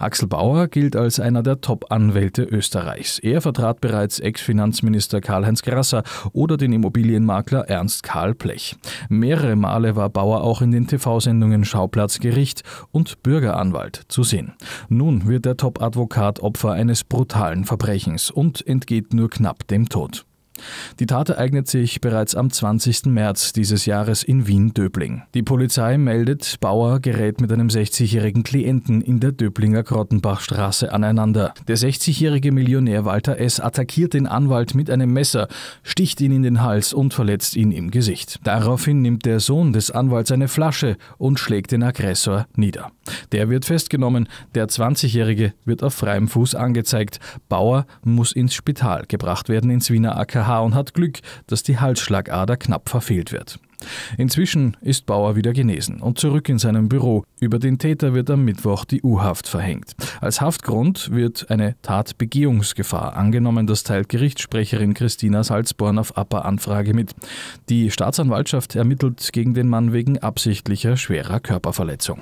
Axel Bauer gilt als einer der Top-Anwälte Österreichs. Er vertrat bereits Ex-Finanzminister Karl-Heinz Grasser oder den Immobilienmakler Ernst Karl Blech. Mehrere Male war Bauer auch in den TV-Sendungen Schauplatz Gericht und Bürgeranwalt zu sehen. Nun wird der Top-Advokat Opfer eines brutalen Verbrechens und entgeht nur knapp dem Tod. Die Tat ereignet sich bereits am 20. März dieses Jahres in Wien-Döbling. Die Polizei meldet, Bauer gerät mit einem 60-jährigen Klienten in der Döblinger Grottenbachstraße aneinander. Der 60-jährige Millionär Walter S. attackiert den Anwalt mit einem Messer, sticht ihn in den Hals und verletzt ihn im Gesicht. Daraufhin nimmt der Sohn des Anwalts eine Flasche und schlägt den Aggressor nieder. Der wird festgenommen, der 20-jährige wird auf freiem Fuß angezeigt. Bauer muss ins Spital gebracht werden ins Wiener AKH und hat Glück, dass die Halsschlagader knapp verfehlt wird. Inzwischen ist Bauer wieder genesen und zurück in seinem Büro. Über den Täter wird am Mittwoch die U-Haft verhängt. Als Haftgrund wird eine Tatbegehungsgefahr angenommen. Das teilt Gerichtssprecherin Christina Salzborn auf apa Anfrage mit. Die Staatsanwaltschaft ermittelt gegen den Mann wegen absichtlicher schwerer Körperverletzung.